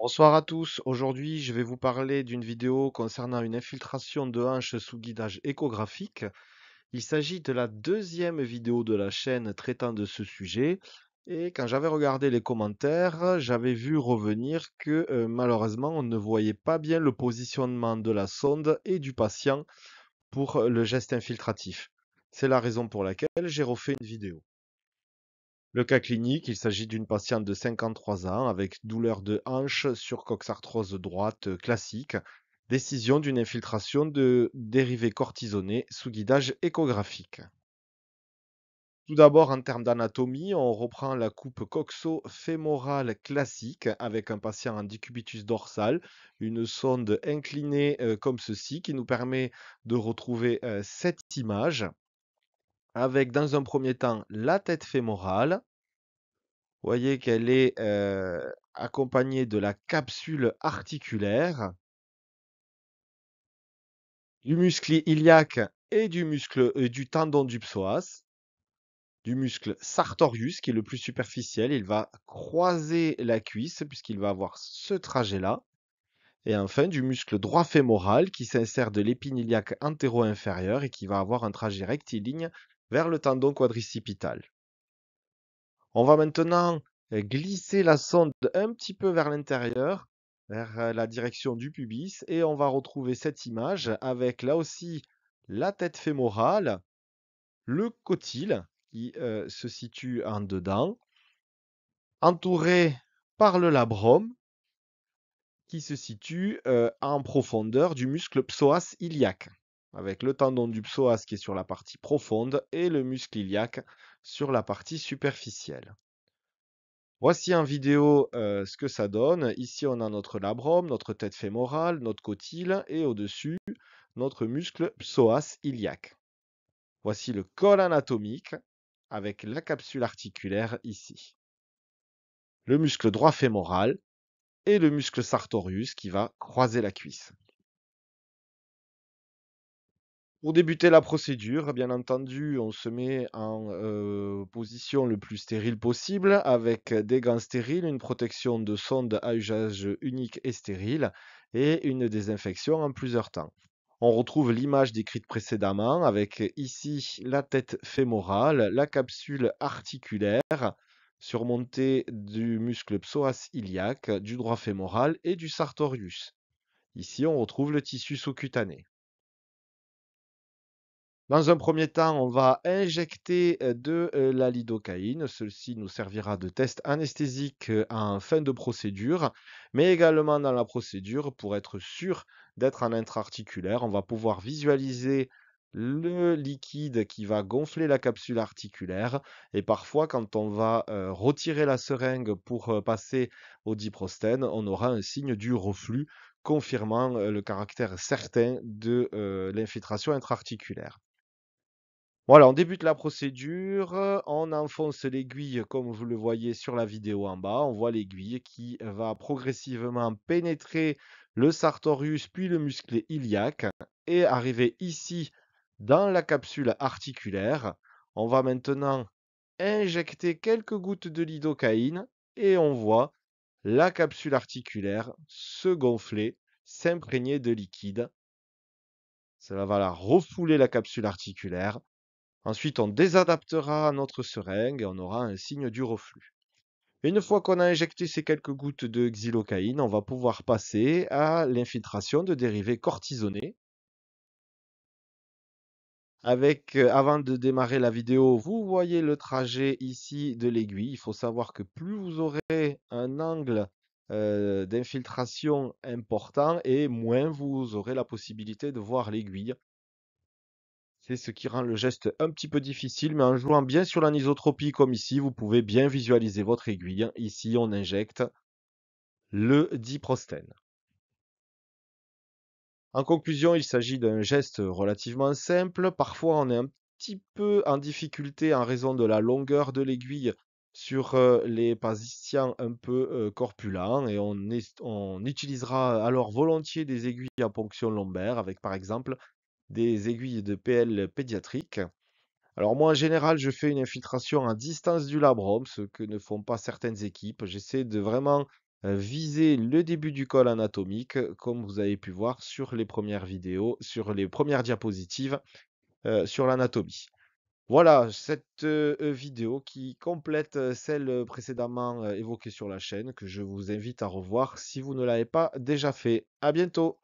Bonsoir à tous, aujourd'hui je vais vous parler d'une vidéo concernant une infiltration de hanches sous guidage échographique. Il s'agit de la deuxième vidéo de la chaîne traitant de ce sujet et quand j'avais regardé les commentaires, j'avais vu revenir que euh, malheureusement on ne voyait pas bien le positionnement de la sonde et du patient pour euh, le geste infiltratif. C'est la raison pour laquelle j'ai refait une vidéo. Le cas clinique, il s'agit d'une patiente de 53 ans avec douleur de hanche sur coxarthrose droite euh, classique, décision d'une infiltration de dérivés cortisonnés sous guidage échographique. Tout d'abord, en termes d'anatomie, on reprend la coupe coxo-fémorale classique avec un patient en dicubitus dorsal, une sonde inclinée euh, comme ceci qui nous permet de retrouver cette euh, image avec dans un premier temps la tête fémorale. Vous voyez qu'elle est accompagnée de la capsule articulaire, du muscle iliaque et du muscle du tendon du psoas, du muscle sartorius qui est le plus superficiel. Il va croiser la cuisse puisqu'il va avoir ce trajet-là. Et enfin, du muscle droit fémoral qui s'insère de l'épine iliaque antéro-inférieure et qui va avoir un trajet rectiligne vers le tendon quadricipital. On va maintenant euh, glisser la sonde un petit peu vers l'intérieur, vers euh, la direction du pubis, et on va retrouver cette image avec là aussi la tête fémorale, le cotyle qui euh, se situe en dedans, entouré par le labrum qui se situe en profondeur du muscle psoas iliaque avec le tendon du psoas qui est sur la partie profonde et le muscle iliaque sur la partie superficielle. Voici en vidéo euh, ce que ça donne. Ici, on a notre labrum, notre tête fémorale, notre cotyle et au-dessus, notre muscle psoas iliaque. Voici le col anatomique avec la capsule articulaire ici. Le muscle droit fémoral et le muscle sartorius qui va croiser la cuisse. Pour débuter la procédure, bien entendu, on se met en euh, position le plus stérile possible avec des gants stériles, une protection de sonde à usage unique et stérile et une désinfection en plusieurs temps. On retrouve l'image décrite précédemment avec ici la tête fémorale, la capsule articulaire surmontée du muscle psoas iliaque, du droit fémoral et du sartorius. Ici, on retrouve le tissu sous-cutané. Dans un premier temps, on va injecter euh, de euh, la lidocaïne. Celle-ci nous servira de test anesthésique euh, en fin de procédure, mais également dans la procédure pour être sûr d'être en intra-articulaire. On va pouvoir visualiser le liquide qui va gonfler la capsule articulaire et parfois quand on va retirer la seringue pour passer au diprostène, on aura un signe du reflux confirmant le caractère certain de l'infiltration intra-articulaire. Voilà, on débute la procédure, euh, on enfonce l'aiguille comme vous le voyez sur la vidéo en bas, on voit l'aiguille qui va progressivement pénétrer le sartorius puis le muscle iliaque et arriver ici dans la capsule articulaire. On va maintenant injecter quelques gouttes de lidocaïne et on voit la capsule articulaire se gonfler, s'imprégner de liquide. Cela va la refouler la capsule articulaire Ensuite, on désadaptera notre seringue et on aura un signe du reflux. Une fois qu'on a injecté ces quelques gouttes de xylocaïne, on va pouvoir passer à l'infiltration de dérivés cortisonnés. Avec, euh, avant de démarrer la vidéo, vous voyez le trajet ici de l'aiguille. Il faut savoir que plus vous aurez un angle euh, d'infiltration important et moins vous aurez la possibilité de voir l'aiguille. C'est ce qui rend le geste un petit peu difficile, mais en jouant bien sur l'anisotropie comme ici, vous pouvez bien visualiser votre aiguille. Ici, on injecte le diprostène. En conclusion, il s'agit d'un geste relativement simple. Parfois, on est un petit peu en difficulté en raison de la longueur de l'aiguille sur euh, les patients un peu euh, corpulents et on, on utilisera alors volontiers des aiguilles à ponction lombaire avec par exemple des aiguilles de PL pédiatriques. Alors moi, en général, je fais une infiltration à distance du labrum, ce que ne font pas certaines équipes. J'essaie de vraiment viser le début du col anatomique, comme vous avez pu voir sur les premières vidéos, sur les premières diapositives sur l'anatomie. Voilà cette vidéo qui complète celle précédemment évoquée sur la chaîne que je vous invite à revoir si vous ne l'avez pas déjà fait. À bientôt